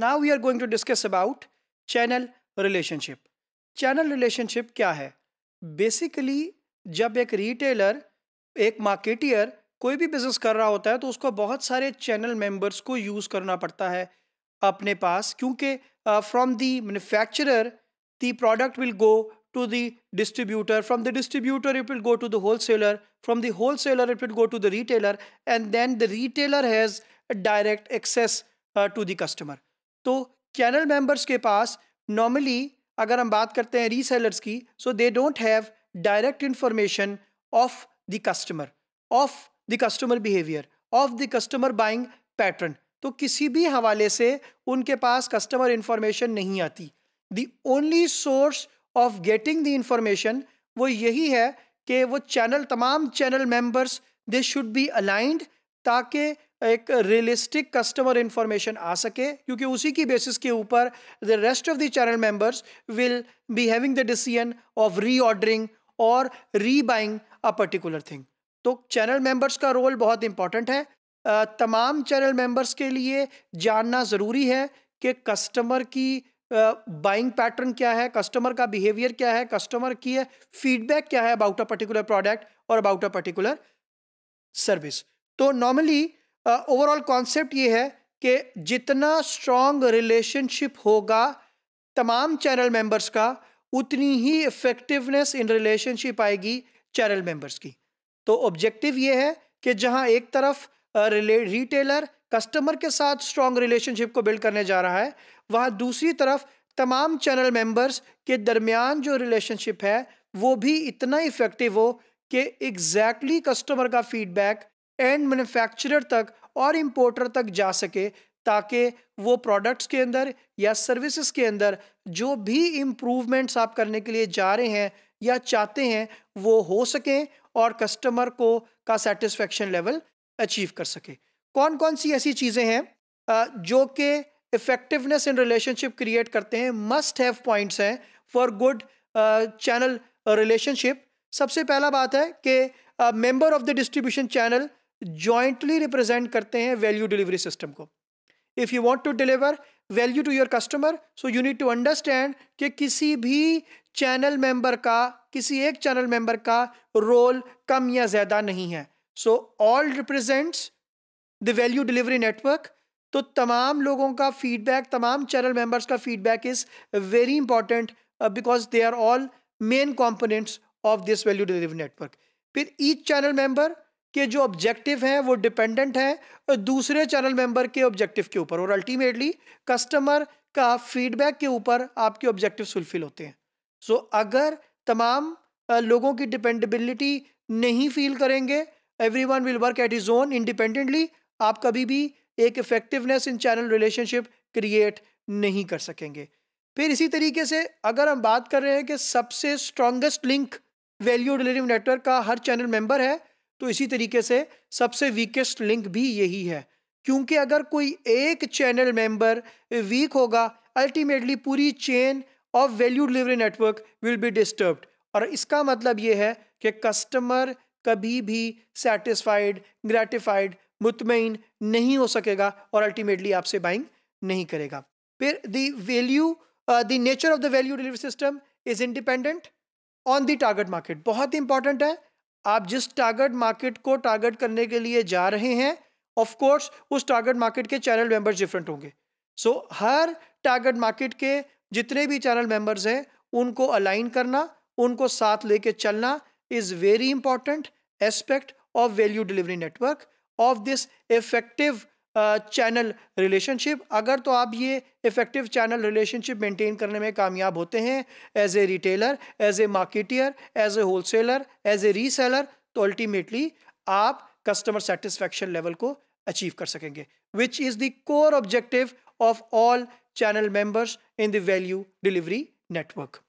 now we are going to discuss about channel relationship channel relationship क्या है basically जब एक रिटेलर एक मार्केटियर कोई भी बिजनेस कर रहा होता है तो उसको बहुत सारे चैनल मेंबर्स को यूज़ करना पड़ता है अपने पास क्योंकि from the manufacturer the product will go to the distributor from the distributor it will go to the wholesaler from the wholesaler it will go to the retailer and then the retailer has direct access to the customer तो channel members के पास normally अगर हम बात करते हैं resellers की so they don't have direct information of the customer of the customer behaviour of the customer buying pattern तो किसी भी हवाले से उनके पास कस्टमर इंफॉर्मेशन नहीं आती the only source of getting the information वो यही है कि वो चैनल तमाम channel members they should be aligned ताकि एक रियलिस्टिक कस्टमर इंफॉर्मेशन आ सके क्योंकि उसी की बेसिस के ऊपर the rest of the channel members will be having the decision of reordering और रीबाइंग अ पर्टिकुलर थिंग तो चैनल मेंबर्स का रोल बहुत इंपॉर्टेंट है तमाम चैनल मेंबर्स के लिए जानना ज़रूरी है कि कस्टमर की बाइंग पैटर्न क्या है कस्टमर का बिहेवियर क्या है कस्टमर की फीडबैक क्या है अबाउट अ पर्टिकुलर प्रोडक्ट और अबाउट अ पर्टिकुलर सर्विस तो नॉर्मली ओवरऑल कॉन्सेप्ट ये है कि जितना स्ट्रॉन्ग रिलेशनशिप होगा तमाम चैनल मेंबर्स का उतनी ही इफेक्टिवनेस इन रिलेशनशिप आएगी चैनल मेंबर्स की तो ऑब्जेक्टिव ये है कि जहां एक तरफ रिटेलर कस्टमर के साथ स्ट्रॉन्ग रिलेशनशिप को बिल्ड करने जा रहा है वहां दूसरी तरफ तमाम चैनल मेंबर्स के दरमियान जो रिलेशनशिप है वो भी इतना इफेक्टिव हो कि एग्जैक्टली exactly कस्टमर का फीडबैक एंड मैन्युफैक्चरर तक और इम्पोर्टर तक जा सके ताकि वो प्रोडक्ट्स के अंदर या सर्विसेज के अंदर जो भी इम्प्रूवमेंट्स आप करने के लिए जा रहे हैं या चाहते हैं वो हो सकें और कस्टमर को का सेटिस्फेक्शन लेवल अचीव कर सके कौन कौन सी ऐसी चीज़ें हैं जो कि इफेक्टिवनेस इन रिलेशनशिप क्रिएट करते हैं मस्ट हैव पॉइंट्स हैं फॉर गुड चैनल रिलेशनशिप सबसे पहला बात है कि member of the distribution channel jointly represent करते हैं वैल्यू डिलीवरी सिस्टम को if you want to deliver value to your customer so you need to understand कि किसी भी चैनल मेंबर का किसी एक चैनल मेंबर का रोल कम या ज़्यादा नहीं है so all represents the value delivery network तो तमाम लोगों का फीडबैक तमाम चैनल मेंबर्स का feedback is very important because they are all main components of this value delivery network फिर ईच चैनल मेंबर के जो ऑब्जेक्टिव हैं वो डिपेंडेंट हैं दूसरे चैनल मेंबर के ऑब्जेक्टिव के ऊपर और अल्टीमेटली कस्टमर का फीडबैक के ऊपर आपके ऑब्जेक्टिव फुलफिल होते हैं सो so, अगर तमाम लोगों की डिपेंडेबिलिटी नहीं फील करेंगे everyone will work at its own independently आप कभी भी एक effectiveness in channel relationship create नहीं कर सकेंगे फिर इसी तरीके से अगर हम बात कर रहे हैं कि सबसे strongest link value delivery network का हर चैनल मेंबर है तो इसी तरीके से सबसे वीकेस्ट लिंक भी यही है क्योंकि अगर कोई एक चैनल मेंबर वीक होगा अल्टीमेटली पूरी chain of value delivery network will be disturbed और इसका मतलब ये है कि कस्टमर कभी भी सेटिस्फाइड ग्रेटिफाइड मुतमिन नहीं हो सकेगा और अल्टीमेटली आपसे बाइंग नहीं करेगा फिर the value the nature of the value delivery system is independent on the target market बहुत इंपॉर्टेंट है आप जिस टारगेट मार्केट को टारगेट करने के लिए जा रहे हैं ऑफ कोर्स उस टारगेट मार्केट के चैनल मेंबर्स डिफरेंट होंगे सो so, हर टारगेट मार्केट के जितने भी चैनल मेंबर्स हैं उनको अलाइन करना उनको साथ लेके चलना is very important aspect of value delivery network of this effective channel relationship अगर तो आप ये इफ़ेक्टिव चैनल रिलेशनशिप मेंटेन करने में कामयाब होते हैं as a retailer as a marketer as a wholesaler as a reseller तो अल्टीमेटली आप कस्टमर सेटिस्फेक्शन लेवल को अचीव कर सकेंगे which is the core objective of all channel members in the value delivery network